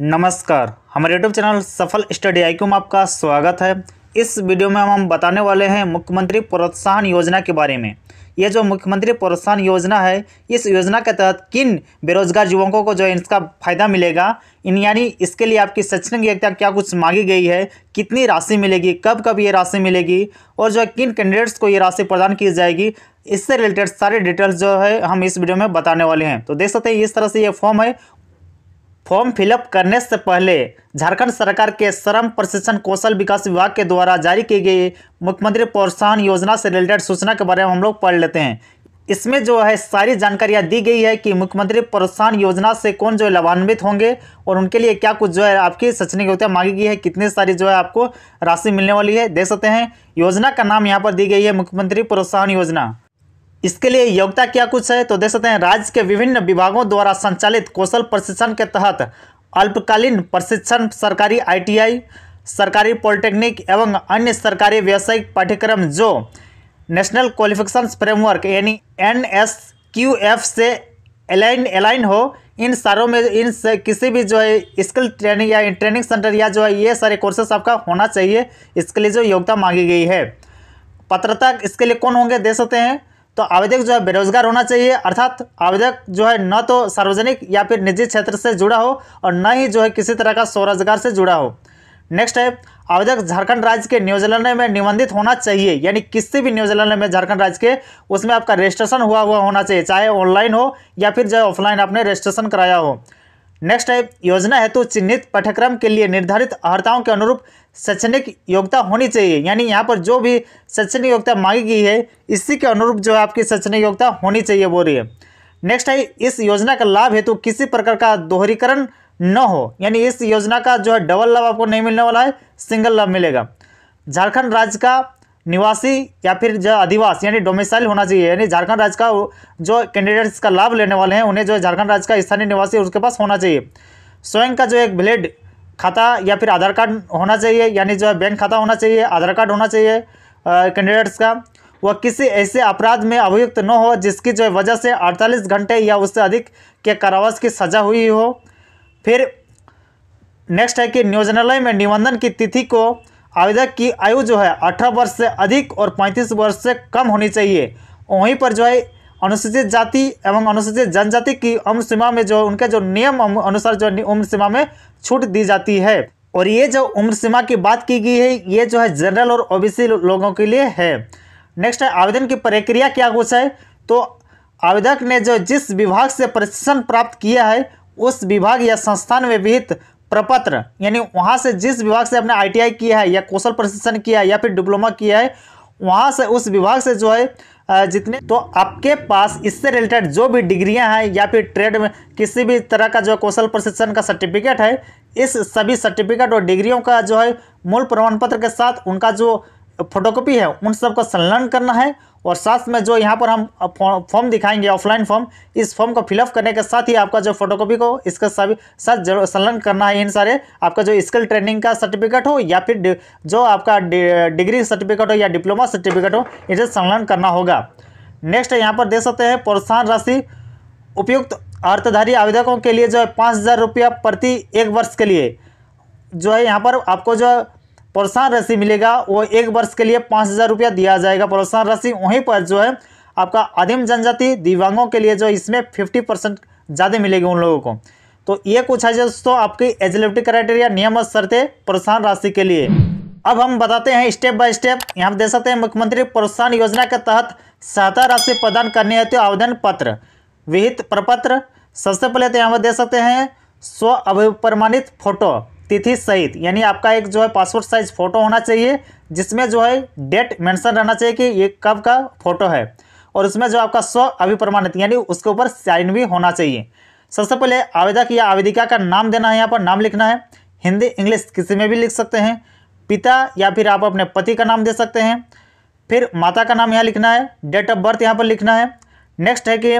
नमस्कार हमारे YouTube channel Safal study I में आपका स्वागत है इस वीडियो में हम बताने वाले हैं मुख्यमंत्री प्रोत्साहन योजना के बारे में यह जो मुख्यमंत्री प्रोत्साहन योजना है इस योजना के तहत किन बेरोजगार युवकों को जो है इसका फायदा मिलेगा इन यानी इसके लिए आपकी शैक्षणिक योग्यता क्या कुछ मांगी गई है कितनी राशि मिलेगी कब कब ये राशि मिलेगी और जो है किन कैंडिडेट्स को ये राशि प्रदान की जाएगी इससे रिलेटेड सारे डिटेल्स जो है हम इस वीडियो में बताने वाले हैं तो देख सकते हैं इस तरह से ये फॉर्म है फॉर्म फिलअप करने से पहले झारखंड सरकार के श्रम प्रशिक्षण कौशल विकास विभाग के द्वारा जारी की गई मुख्यमंत्री प्रोत्साहन योजना से रिलेटेड सूचना के बारे में हम लोग पढ़ लेते हैं इसमें जो है सारी जानकारियाँ दी गई है कि मुख्यमंत्री प्रोत्साहन योजना से कौन जो है लाभान्वित होंगे और उनके लिए क्या कुछ जो है आपकी सचनी होती मांगी गई है कितनी सारी जो है आपको राशि मिलने वाली है देख सकते हैं योजना का नाम यहाँ पर दी गई है मुख्यमंत्री प्रोत्साहन योजना इसके लिए योग्यता क्या कुछ है तो देख सकते हैं राज्य के विभिन्न विभागों द्वारा संचालित कौशल प्रशिक्षण के तहत अल्पकालीन प्रशिक्षण सरकारी आईटीआई सरकारी पॉलिटेक्निक एवं अन्य सरकारी व्यावसायिक पाठ्यक्रम जो नेशनल क्वालिफिकेशन फ्रेमवर्क यानी एन एस क्यू एफ से अलाइन एलाइन हो इन सारों में इन किसी भी जो है स्किल ट्रेनिंग या ट्रेनिंग सेंटर या जो है ये सारे कोर्सेस आपका होना चाहिए इसके लिए जो योग्यता मांगी गई है पत्रता इसके लिए कौन होंगे दे सकते हैं तो आवेदक जो है बेरोजगार होना चाहिए अर्थात आवेदक जो है न तो सार्वजनिक या फिर निजी क्षेत्र से जुड़ा हो और न ही जो है किसी तरह का स्वरोजगार से जुड़ा हो नेक्स्ट है आवेदक झारखंड राज्य के न्यूजीलैंड में निबंधित होना चाहिए यानी किसी भी न्यूजीलैंड में झारखंड राज्य के उसमें आपका रजिस्ट्रेशन हुआ हुआ होना चाहिए चाहे ऑनलाइन हो या फिर जो ऑफलाइन आपने रजिस्ट्रेशन कराया हो नेक्स्ट है योजना हेतु चिन्हित पाठ्यक्रम के लिए निर्धारित अर्ताओं के अनुरूप शैक्षणिक योग्यता होनी चाहिए यानी यहाँ पर जो भी शैक्षणिक योग्यता मांगी गई है इसी के अनुरूप जो है आपकी शैक्षणिक योग्यता होनी चाहिए बोल रही है नेक्स्ट है इस योजना का लाभ हेतु किसी प्रकार का दोहरीकरण न हो यानी इस योजना का जो है डबल लाभ आपको नहीं मिलने वाला है सिंगल लाभ मिलेगा झारखंड राज्य का निवासी या फिर जो अधिवास यानी डोमिसाइल होना चाहिए यानी झारखंड राज्य का जो कैंडिडेट्स का लाभ लेने वाले हैं उन्हें जो झारखंड राज्य का स्थानीय निवासी उसके पास होना चाहिए स्वयं का जो एक ब्लेड खाता या फिर आधार कार्ड होना चाहिए यानी जो है बैंक खाता होना चाहिए आधार कार्ड होना चाहिए कैंडिडेट्स का वह किसी ऐसे अपराध में अभियुक्त न हो जिसकी जो वजह से 48 घंटे या उससे अधिक के कारावास की सजा हुई हो फिर नेक्स्ट है कि नियोजनालय में निबंधन की तिथि को आवेदक की आयु जो है अठारह वर्ष से अधिक और पैंतीस वर्ष से कम होनी चाहिए वहीं पर जो है अनुसूचित जाति एवं अनुसूचित जनजाति की उम्र सीमा में जो उनके जो नियम अनुसार जो उम्र सीमा में छूट दी जाती है और ये जो उम्र सीमा की बात की गई है ये जो है जनरल और ओबीसी लोगों के लिए है नेक्स्ट है आवेदन की प्रक्रिया क्या कुछ है तो आवेदक ने जो जिस विभाग से प्रशिक्षण प्राप्त किया है उस विभाग या संस्थान में विहित प्रपत्र यानी वहाँ से जिस विभाग से आपने आईटीआई किया है या कौशल प्रशिक्षण किया है या फिर डिप्लोमा किया है वहाँ से उस विभाग से जो है जितने तो आपके पास इससे रिलेटेड जो भी डिग्रियां हैं या फिर ट्रेड में किसी भी तरह का जो कौशल प्रशिक्षण का सर्टिफिकेट है इस सभी सर्टिफिकेट और डिग्रियों का जो है मूल प्रमाण पत्र के साथ उनका जो फोटोकॉपी है उन सबको संलग्न करना है और साथ में जो यहाँ पर हम फॉर्म दिखाएंगे ऑफलाइन फॉर्म इस फॉर्म को फिलअप करने के साथ ही आपका जो फोटोकॉपी को इसके सभी साथ संलग्न करना है इन सारे आपका जो स्किल ट्रेनिंग का सर्टिफिकेट हो या फिर जो आपका डिग्री सर्टिफिकेट हो या डिप्लोमा सर्टिफिकेट हो इसे संलग्न करना होगा नेक्स्ट यहाँ पर दे सकते हैं प्रोत्साहन राशि उपयुक्त अर्थधारी आवेदकों के लिए जो है पाँच हज़ार रुपया प्रति एक वर्ष के लिए जो है यहाँ पर आपको जो प्रोत्साहन राशि मिलेगा वो एक वर्ष के लिए पाँच हज़ार रुपया दिया जाएगा प्रोत्साहन राशि वहीं पर जो है आपका आदिम जनजाति दिव्यांगों के लिए जो इसमें फिफ्टी परसेंट ज़्यादा मिलेगी उन लोगों को तो ये कुछ है दोस्तों आपकी एजिलिटी क्राइटेरिया नियम और शर्तें प्रोत्साहन राशि के लिए अब हम बताते हैं स्टेप बाय स्टेप यहाँ देख सकते हैं मुख्यमंत्री प्रोत्साहन योजना के तहत सहायता राशि प्रदान करने हेतु आवेदन पत्र विहित प्रपत्र सबसे पहले तो यहाँ पर दे सकते हैं स्व अभिप्रमाणित फोटो तिथि सहित यानी आपका एक जो है पासपोर्ट साइज फ़ोटो होना चाहिए जिसमें जो है डेट मेंशन रहना चाहिए कि ये कब का फ़ोटो है और उसमें जो आपका स्व अभिप्रमाणित यानी उसके ऊपर साइन भी होना चाहिए सबसे पहले आवेदक या आवेदिका का नाम देना है यहाँ पर नाम लिखना है हिंदी इंग्लिश किसी में भी लिख सकते हैं पिता या फिर आप अपने पति का नाम दे सकते हैं फिर माता का नाम यहाँ लिखना है डेट ऑफ बर्थ यहाँ पर लिखना है नेक्स्ट है कि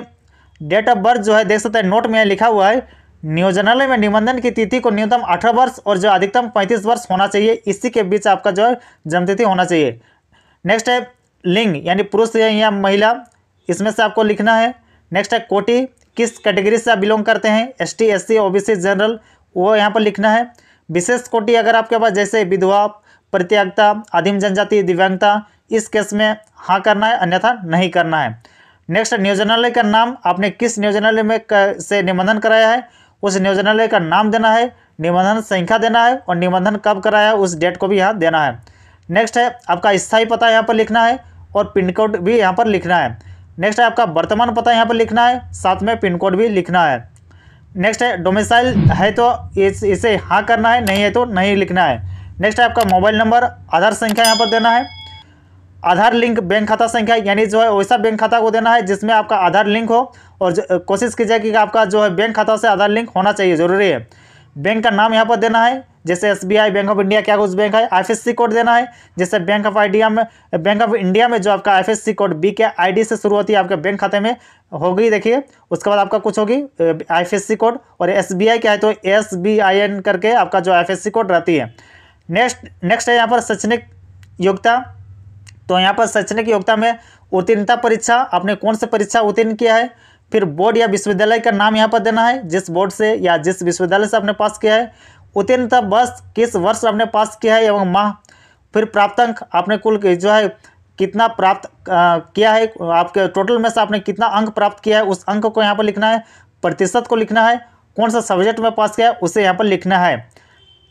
डेट ऑफ बर्थ जो है देख सकते हैं नोट में लिखा हुआ है नियोजनालय में निबंधन की तिथि को न्यूनतम अठारह वर्ष और जो अधिकतम पैंतीस वर्ष होना चाहिए इसी के बीच आपका जो है जन्मतिथि होना चाहिए नेक्स्ट है लिंग यानी पुरुष या महिला इसमें से आपको लिखना है नेक्स्ट है कोटि किस कैटेगरी से आप बिलोंग करते हैं S T S C O B C general वो यहाँ पर लिखना है विशेष कोटि अगर आपके पास जैसे विधवा प्रत्यागता आदिम जनजाति दिव्यांगता इस केस में हाँ करना है अन्यथा नहीं करना है नेक्स्ट नियोजनालय का नाम आपने किस नियोजनालय में से निबंधन कराया है उस नियोजनालय का नाम देना है निबंधन संख्या देना है और निबंधन कब कराया उस डेट को भी यहाँ देना है नेक्स्ट है आपका स्थायी पता यहाँ पर लिखना है और पिन कोड भी यहाँ पर लिखना है नेक्स्ट है आपका वर्तमान पता यहाँ पर लिखना है साथ में पिन कोड भी लिखना है नेक्स्ट है डोमिसाइल है तो इस इसे हाँ करना है नहीं है तो नहीं लिखना है नेक्स्ट है आपका मोबाइल नंबर आधार संख्या यहाँ पर देना है आधार लिंक बैंक खाता संख्या यानी जो है वैसा बैंक खाता को देना है जिसमें आपका आधार लिंक हो और कोशिश कीजिए कि आपका जो है बैंक खाता से आधार लिंक होना चाहिए ज़रूरी है बैंक का नाम यहाँ पर देना है जैसे एस बैंक ऑफ इंडिया क्या कुछ बैंक है आई कोड देना है जैसे बैंक ऑफ आइडिया में बैंक ऑफ इंडिया में जो आपका I code B K D से शुरू होती है आपके बैंक खाते में होगी देखिए उसके बाद आपका कुछ होगी आई कोड और एस क्या है तो एस करके आपका जो आई कोड रहती है नेक्स्ट नेक्स्ट है यहाँ पर शैक्षणिक योग्यता तो यहाँ पर शैक्षणिक योग्यता में उत्तीर्णता परीक्षा आपने कौन सा परीक्षा उत्तीर्ण किया है फिर बोर्ड या विश्वविद्यालय का नाम यहाँ पर देना है जिस बोर्ड से या जिस विश्वविद्यालय से आपने पास किया है उत्तीर्णता बस किस वर्ष आपने पास किया है एवं माह फिर प्राप्तांक आपने कुल जो है कितना प्राप्त किया है आपके टोटल में से आपने कितना अंक प्राप्त किया है उस अंक को यहाँ पर लिखना है प्रतिशत को लिखना है कौन सा सब्जेक्ट में पास किया है उसे यहाँ पर लिखना है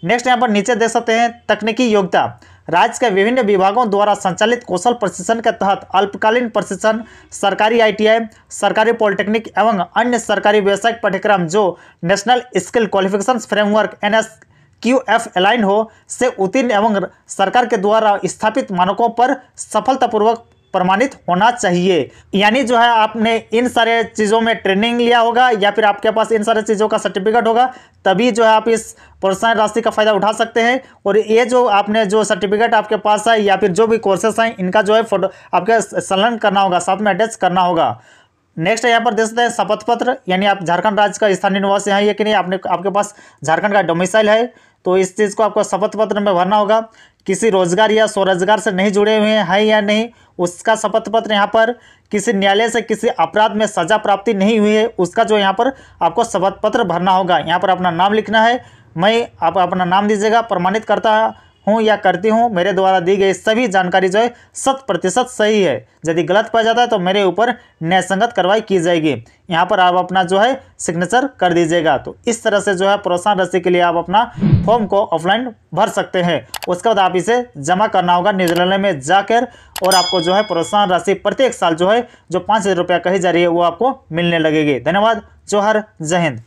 नेक्स्ट यहाँ पर नीचे दे सकते हैं तकनीकी योग्यता राज्य के विभिन्न विभागों द्वारा संचालित कौशल प्रशिक्षण के तहत अल्पकालीन प्रशिक्षण सरकारी आईटीआई, सरकारी पॉलिटेक्निक एवं अन्य सरकारी व्यावसायिक पाठ्यक्रम जो national skill qualification framework N Q F align हो से उत्तीर्ण एवं सरकार के द्वारा स्थापित मानकों पर सफलतापूर्वक प्रमाणित होना चाहिए यानी जो है आपने इन सारे चीज़ों में ट्रेनिंग लिया होगा या फिर आपके पास इन सारे चीज़ों का सर्टिफिकेट होगा तभी जो है आप इस प्रोत्साहन राशि का फ़ायदा उठा सकते हैं और ये जो आपने जो सर्टिफिकेट आपके पास है या फिर जो भी कोर्सेस हैं इनका जो है फोटो आपके संलग्न करना होगा साथ में अटैच करना होगा नेक्स्ट यहाँ पर दे सकते हैं शपथ पत्र यानी आप झारखंड राज्य का स्थानीय निवासी हैं या कि नहीं आपने आपके पास झारखंड का डोमिसाइल है तो इस चीज़ को आपको शपथ पत्र में भरना होगा किसी रोजगार या स्वरोजगार से नहीं जुड़े हुए हैं या नहीं उसका शपथ पत्र यहाँ पर किसी न्यायालय से किसी अपराध में सजा प्राप्ति नहीं हुई है उसका जो यहाँ पर आपको शपथ पत्र भरना होगा यहाँ पर अपना नाम लिखना है मैं आप अपना नाम दीजिएगा प्रमाणित करता हूँ या करती हूँ मेरे द्वारा दी गई सभी जानकारी जो है शत प्रतिशत सही है यदि गलत पाया जाता है तो मेरे ऊपर न्यायसंगत कार्रवाई की जाएगी यहाँ पर आप अपना जो है सिग्नेचर कर दीजिएगा तो इस तरह से जो है प्रोत्साहन राशि के लिए आप अपना फॉर्म को ऑफलाइन भर सकते हैं उसके बाद आप इसे जमा करना होगा न्यूजीलैंड में जाकर और आपको जो है प्रोत्साहन राशि प्रत्येक साल जो है जो पाँच हज़ार रुपया कही जा रही है वो आपको मिलने लगेगी धन्यवाद जोहर जय हिंद